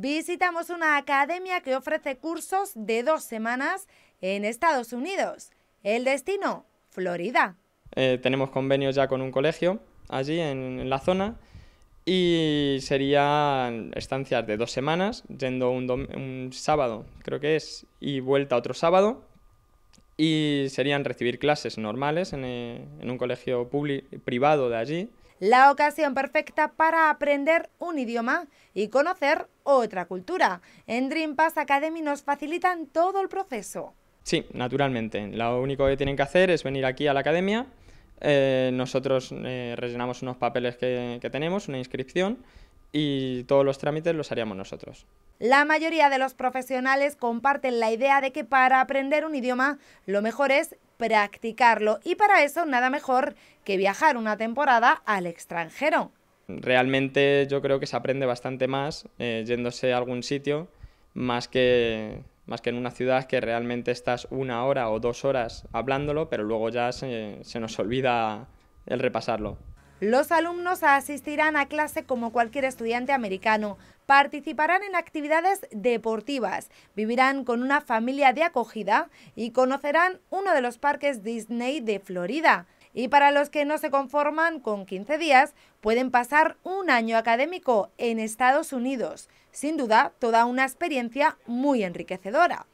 visitamos una academia que ofrece cursos de dos semanas en Estados Unidos. El destino, Florida. Eh, tenemos convenios ya con un colegio allí en, la zona y serían estancias de dos semanas, yendo un, sábado, creo que es, y vuelta otro sábado. Y serían recibir clases normales en, eh, en un colegio privado de allí la ocasión perfecta para aprender un idioma y conocer otra cultura. En Dream Pass Academy nos facilitan todo el proceso. Sí, naturalmente. Lo único que tienen que hacer es venir aquí a la academia. Eh, nosotros eh, rellenamos unos papeles que, que tenemos, una inscripción, y todos los trámites los haríamos nosotros. La mayoría de los profesionales comparten la idea de que para aprender un idioma lo mejor es practicarlo y para eso nada mejor que viajar una temporada al extranjero. Realmente yo creo que se aprende bastante más eh, yéndose a algún sitio más que, más que en una ciudad que realmente estás una hora o dos horas hablándolo, pero luego ya se, se nos olvida el repasarlo. Los alumnos asistirán a clase como cualquier estudiante americano, participarán en actividades deportivas, vivirán con una familia de acogida y conocerán uno de los parques Disney de Florida. Y para los que no se conforman con 15 días, pueden pasar un año académico en Estados Unidos. Sin duda, toda una experiencia muy enriquecedora.